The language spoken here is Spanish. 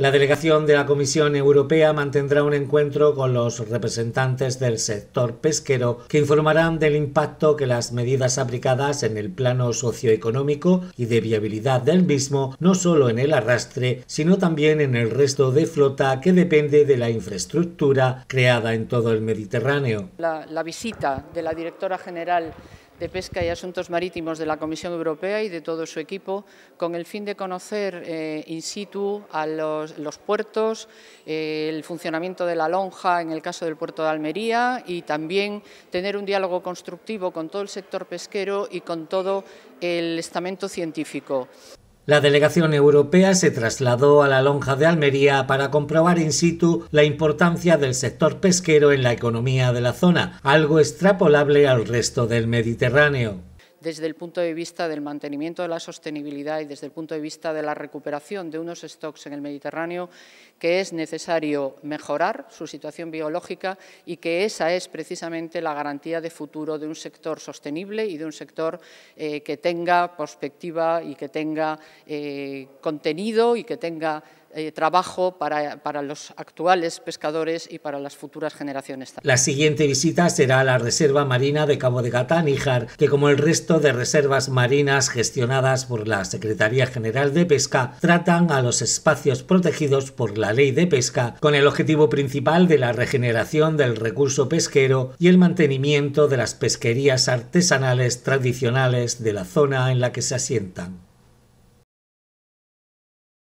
La delegación de la Comisión Europea mantendrá un encuentro con los representantes del sector pesquero que informarán del impacto que las medidas aplicadas en el plano socioeconómico y de viabilidad del mismo, no solo en el arrastre, sino también en el resto de flota que depende de la infraestructura creada en todo el Mediterráneo. La, visita de la directora general de Pesca y Asuntos Marítimos de la Comisión Europea y de todo su equipo, con el fin de conocer eh, in situ a los, puertos, eh, el funcionamiento de la lonja en el caso del puerto de Almería y también tener un diálogo constructivo con todo el sector pesquero y con todo el estamento científico. La delegación europea se trasladó a la lonja de Almería para comprobar in situ la importancia del sector pesquero en la economía de la zona, algo extrapolable al resto del Mediterráneo desde el punto de vista del mantenimiento de la sostenibilidad y desde el punto de vista de la recuperación de unos stocks en el Mediterráneo, que es necesario mejorar su situación biológica y que esa es precisamente la garantía de futuro de un sector sostenible y de un sector eh, que tenga perspectiva y que tenga eh, contenido y que tenga eh, trabajo para, para, los actuales pescadores y para las futuras generaciones. La siguiente visita será a la Reserva Marina de Cabo de Gata, Níjar, que como el resto de reservas marinas gestionadas por la Secretaría General de Pesca tratan a los espacios protegidos por la Ley de Pesca con el objetivo principal de la regeneración del recurso pesquero y el mantenimiento de las pesquerías artesanales tradicionales de la zona en la que se asientan.